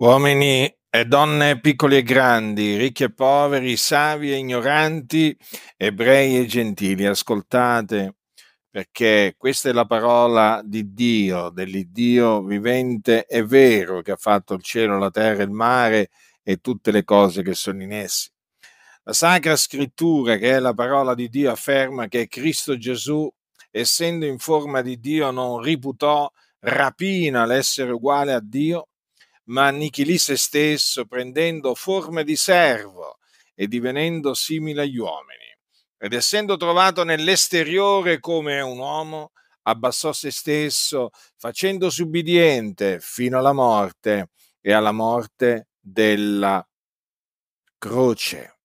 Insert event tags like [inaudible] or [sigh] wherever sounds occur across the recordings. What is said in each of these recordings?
Uomini e donne piccoli e grandi, ricchi e poveri, savi e ignoranti, ebrei e gentili, ascoltate, perché questa è la parola di Dio, dell'Iddio vivente e vero che ha fatto il cielo, la terra, il mare e tutte le cose che sono in essi. La Sacra Scrittura, che è la parola di Dio, afferma che Cristo Gesù, essendo in forma di Dio, non riputò rapina l'essere uguale a Dio, ma annichilì se stesso prendendo forma di servo e divenendo simile agli uomini. Ed essendo trovato nell'esteriore come un uomo, abbassò se stesso facendosi ubbidiente fino alla morte e alla morte della croce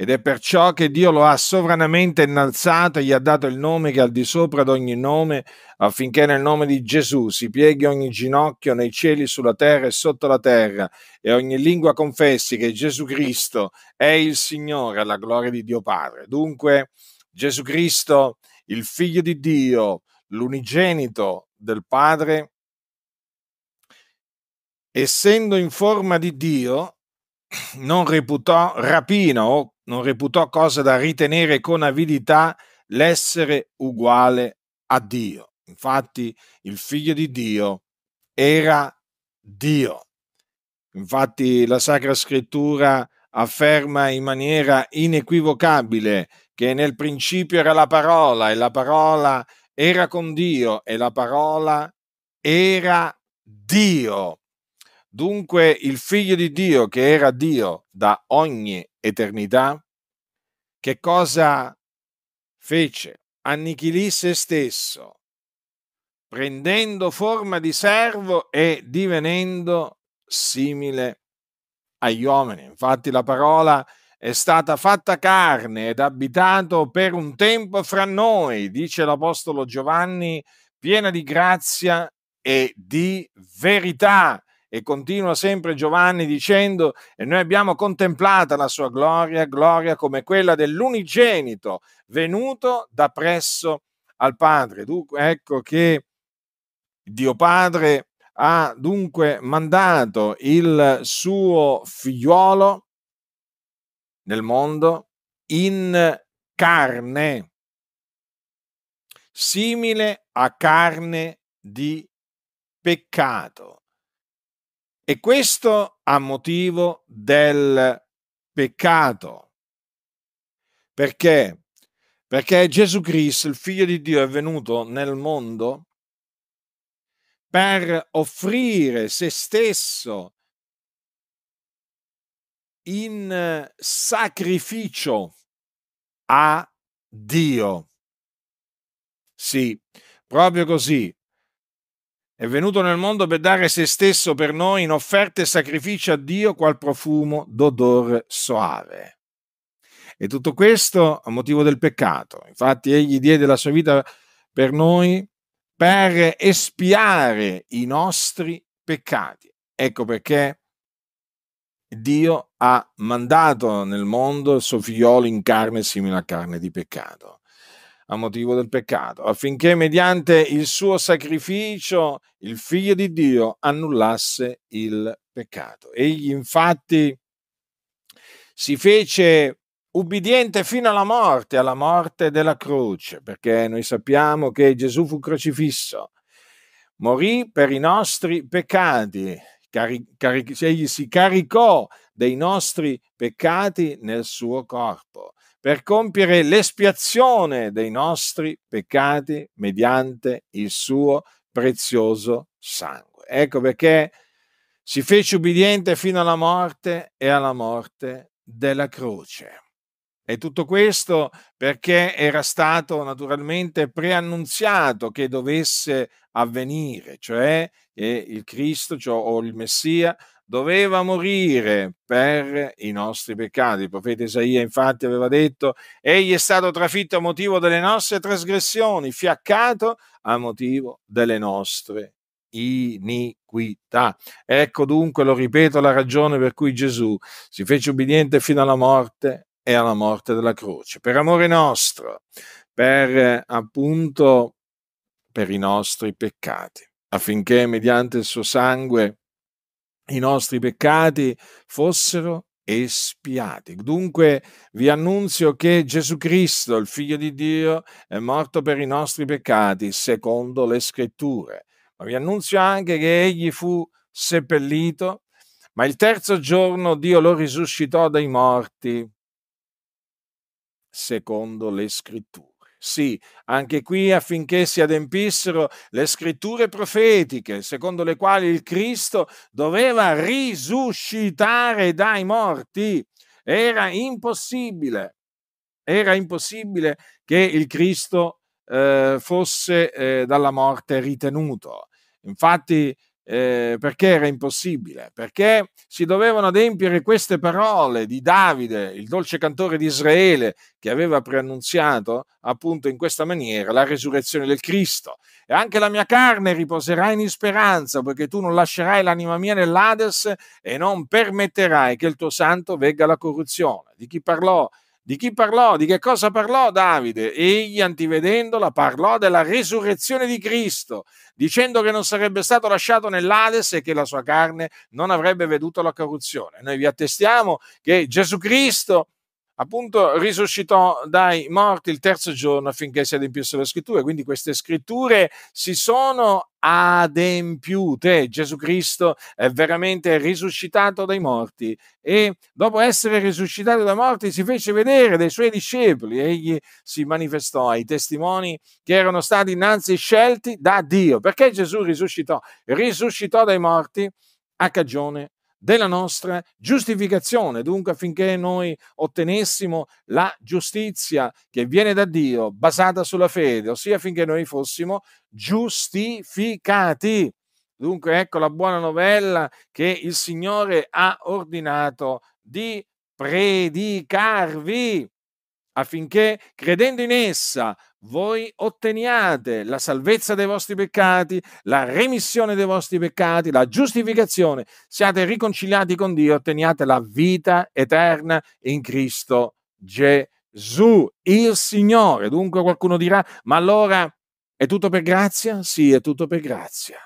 ed è perciò che Dio lo ha sovranamente innalzato e gli ha dato il nome che è al di sopra d'ogni nome, affinché nel nome di Gesù si pieghi ogni ginocchio nei cieli, sulla terra e sotto la terra, e ogni lingua confessi che Gesù Cristo è il Signore alla gloria di Dio Padre. Dunque, Gesù Cristo, il Figlio di Dio, l'unigenito del Padre, essendo in forma di Dio, non reputò rapina o non reputò cosa da ritenere con avidità l'essere uguale a Dio. Infatti il figlio di Dio era Dio. Infatti la Sacra Scrittura afferma in maniera inequivocabile che nel principio era la parola e la parola era con Dio e la parola era Dio. Dunque il figlio di Dio che era Dio da ogni eternità? Che cosa fece? Annichilì se stesso, prendendo forma di servo e divenendo simile agli uomini. Infatti la parola è stata fatta carne ed abitato per un tempo fra noi, dice l'Apostolo Giovanni, piena di grazia e di verità. E continua sempre Giovanni dicendo, e noi abbiamo contemplata la sua gloria, gloria come quella dell'unigenito venuto da presso al Padre. Dunque, ecco che Dio Padre ha dunque mandato il suo figliuolo nel mondo in carne, simile a carne di peccato. E questo a motivo del peccato. Perché? Perché Gesù Cristo, il figlio di Dio, è venuto nel mondo per offrire se stesso in sacrificio a Dio. Sì, proprio così è venuto nel mondo per dare se stesso per noi in offerte e sacrifici a Dio qual profumo d'odore soave. E tutto questo a motivo del peccato. Infatti egli diede la sua vita per noi per espiare i nostri peccati. Ecco perché Dio ha mandato nel mondo il suo figliolo in carne simile a carne di peccato a motivo del peccato, affinché mediante il suo sacrificio il figlio di Dio annullasse il peccato. Egli infatti si fece ubbidiente fino alla morte, alla morte della croce, perché noi sappiamo che Gesù fu crocifisso, morì per i nostri peccati Cari, cari, egli si caricò dei nostri peccati nel suo corpo per compiere l'espiazione dei nostri peccati mediante il suo prezioso sangue. Ecco perché si fece ubbidiente fino alla morte e alla morte della croce. E tutto questo perché era stato naturalmente preannunziato che dovesse avvenire, cioè che il Cristo cioè, o il Messia doveva morire per i nostri peccati. Il profeta Isaia infatti aveva detto, egli è stato trafitto a motivo delle nostre trasgressioni, fiaccato a motivo delle nostre iniquità. Ecco dunque, lo ripeto, la ragione per cui Gesù si fece ubbidiente fino alla morte e alla morte della croce, per amore nostro, per appunto per i nostri peccati, affinché mediante il suo sangue i nostri peccati fossero espiati. Dunque vi annunzio che Gesù Cristo, il Figlio di Dio, è morto per i nostri peccati secondo le scritture, ma vi annunzio anche che egli fu seppellito, ma il terzo giorno Dio lo risuscitò dai morti secondo le scritture. Sì, anche qui affinché si adempissero le scritture profetiche, secondo le quali il Cristo doveva risuscitare dai morti. Era impossibile, era impossibile che il Cristo eh, fosse eh, dalla morte ritenuto. Infatti eh, perché era impossibile? Perché si dovevano adempiere queste parole di Davide, il dolce cantore di Israele, che aveva preannunziato appunto in questa maniera la resurrezione del Cristo. E anche la mia carne riposerà in speranza, perché tu non lascerai l'anima mia nell'Ades e non permetterai che il tuo santo vegga la corruzione. Di chi parlò? Di chi parlò? Di che cosa parlò Davide? Egli, antivedendola, parlò della resurrezione di Cristo, dicendo che non sarebbe stato lasciato nell'Ades e che la sua carne non avrebbe veduto la corruzione. Noi vi attestiamo che Gesù Cristo appunto risuscitò dai morti il terzo giorno affinché si adempiessero le scritture. Quindi queste scritture si sono adempiute. Gesù Cristo è veramente risuscitato dai morti e dopo essere risuscitato dai morti si fece vedere dai suoi discepoli. Egli si manifestò ai testimoni che erano stati innanzi scelti da Dio. Perché Gesù risuscitò? Risuscitò dai morti a cagione della nostra giustificazione, dunque affinché noi ottenessimo la giustizia che viene da Dio, basata sulla fede, ossia affinché noi fossimo giustificati. Dunque ecco la buona novella che il Signore ha ordinato di predicarvi affinché credendo in essa voi otteniate la salvezza dei vostri peccati, la remissione dei vostri peccati, la giustificazione, siate riconciliati con Dio, otteniate la vita eterna in Cristo Gesù, il Signore. Dunque qualcuno dirà, ma allora è tutto per grazia? Sì, è tutto per grazia.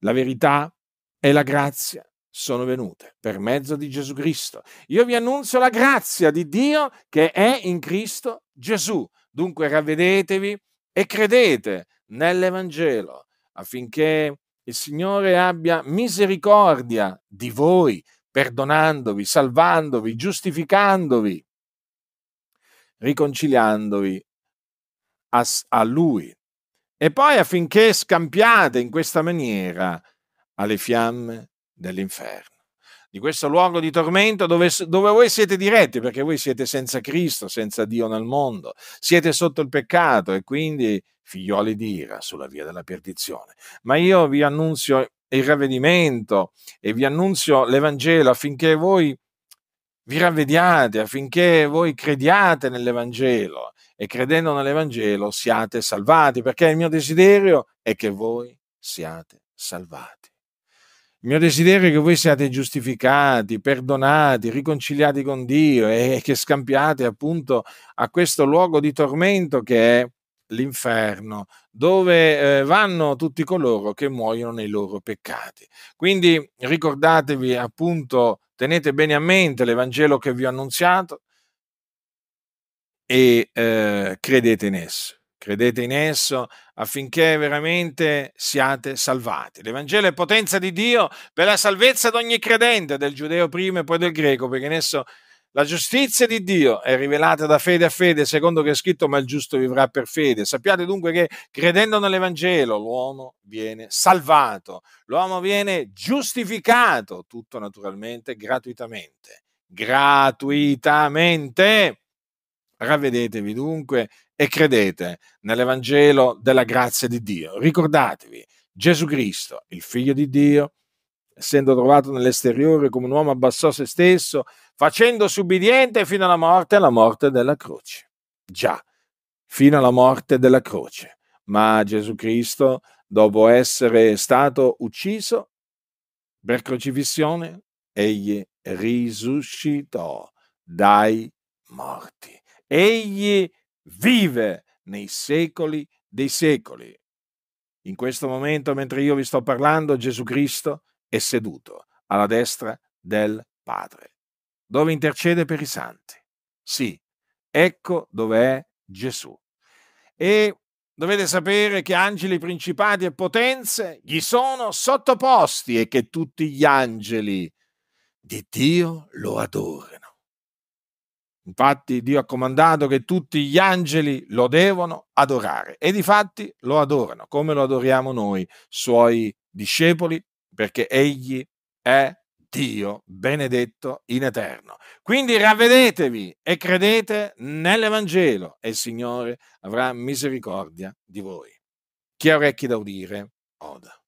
La verità è la grazia sono venute per mezzo di Gesù Cristo. Io vi annuncio la grazia di Dio che è in Cristo Gesù. Dunque ravvedetevi e credete nell'Evangelo affinché il Signore abbia misericordia di voi, perdonandovi, salvandovi, giustificandovi, riconciliandovi a, a Lui. E poi affinché scampiate in questa maniera alle fiamme dell'inferno, di questo luogo di tormento dove, dove, voi siete diretti, perché voi siete senza Cristo, senza Dio nel mondo, siete sotto il peccato e quindi figlioli di ira sulla via della perdizione. Ma io vi annunzio il ravvedimento e vi annunzio l'Evangelo affinché voi vi ravvediate, affinché voi crediate nell'Evangelo e credendo nell'Evangelo siate salvati, perché il mio desiderio è che voi siate salvati. Il mio desiderio è che voi siate giustificati, perdonati, riconciliati con Dio e [laughs] che scampiate appunto a questo luogo di tormento che è l'inferno, dove eh, vanno tutti coloro che muoiono nei loro peccati. Quindi ricordatevi appunto, tenete bene a mente l'Evangelo che vi ho annunziato e eh, credete in esso credete in esso affinché veramente siate salvati. L'Evangelo è potenza di Dio per la salvezza di ogni credente, del giudeo prima e poi del greco, perché in esso la giustizia di Dio è rivelata da fede a fede, secondo che è scritto, ma il giusto vivrà per fede. Sappiate dunque che credendo nell'Evangelo l'uomo viene salvato, l'uomo viene giustificato, tutto naturalmente gratuitamente. Gratuitamente. Ravvedetevi dunque e credete nell'Evangelo della grazia di Dio. Ricordatevi, Gesù Cristo, il Figlio di Dio, essendo trovato nell'esteriore come un uomo abbassò se stesso, facendosi ubbidiente fino alla morte, alla morte della croce. Già, fino alla morte della croce. Ma Gesù Cristo, dopo essere stato ucciso per crocifissione, egli risuscitò dai morti. Egli vive nei secoli dei secoli. In questo momento, mentre io vi sto parlando, Gesù Cristo è seduto alla destra del Padre, dove intercede per i santi. Sì, ecco dove è Gesù. E dovete sapere che angeli, principati e potenze gli sono sottoposti e che tutti gli angeli di Dio lo adorano. Infatti Dio ha comandato che tutti gli angeli lo devono adorare e di fatti lo adorano, come lo adoriamo noi, suoi discepoli, perché egli è Dio benedetto in eterno. Quindi ravvedetevi e credete nell'Evangelo e il Signore avrà misericordia di voi. Chi ha orecchi da udire, oda.